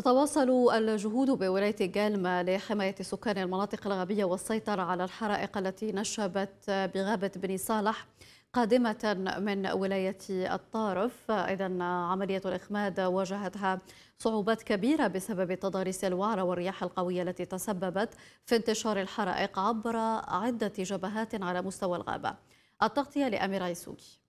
تتواصل الجهود بولاية جالما لحماية سكان المناطق الغابية والسيطرة على الحرائق التي نشبت بغابة بني صالح قادمة من ولاية الطارف إذا عملية الإخماد واجهتها صعوبات كبيرة بسبب تضاريس الوعرة والرياح القوية التي تسببت في انتشار الحرائق عبر عدة جبهات على مستوى الغابة التغطية لأمير عيسوكي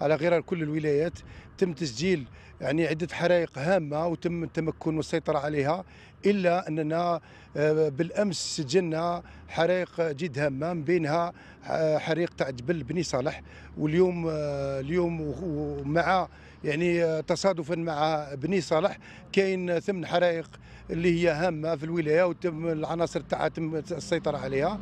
على غرار كل الولايات تم تسجيل يعني عدة حرائق هامة وتم التمكن والسيطرة عليها إلا أننا آه، بالأمس سجلنا حرائق جد هامة من بينها آه، حريق تاع جبل بني صالح واليوم آه، اليوم ومع يعني تصادفا مع بني صالح كاين ثمن حرائق اللي هي هامه في الولايه وتم العناصر تاعها تم السيطره عليها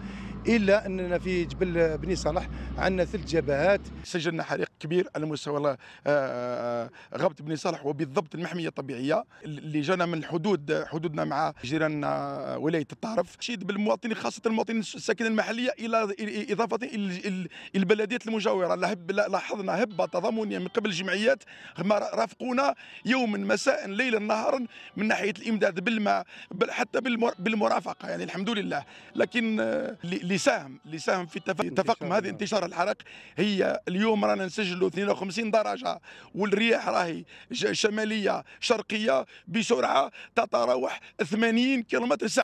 الا اننا في جبل بني صالح عندنا ثلاث جبهات سجلنا حريق كبير على مستوى آه، آه، غابه بني صالح وبالضبط المحميه الطبيعيه اللي جانا من حدود حدودنا مع جيراننا آه، ولايه الطارف شيد بالمواطنين خاصه المواطنين الساكنين المحليه الى اضافه الى البلديات المجاوره لاحظنا هبه تضامنيه من قبل الجمعيات رافقونا يوما مساء ليلا نهارا من ناحيه الامداد بالماء حتى بالمرافقه يعني الحمد لله لكن اللي اللي ساهم اللي ساهم في تفاقم هذه انتشار الحرق هي اليوم رانا نسجلوا 52 درجه والرياح راهي شماليه شرقيه بسرعه تتراوح 80 كيلومتر ساعه